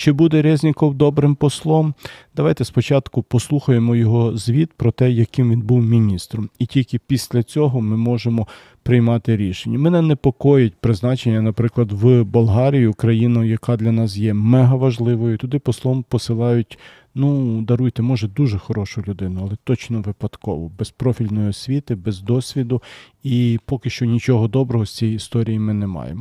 Чи буде Резніков добрим послом? Давайте спочатку послухаємо його звіт про те, яким він був міністром, і тільки після цього ми можемо приймати рішення. Мене непокоїть призначення, наприклад, в Болгарію, країну, яка для нас є мега важливою. Туди послом посилають. Ну, даруйте, може, дуже хорошу людину, але точно випадково, без профільної освіти, без досвіду, і поки що нічого доброго з цієї історії ми не маємо.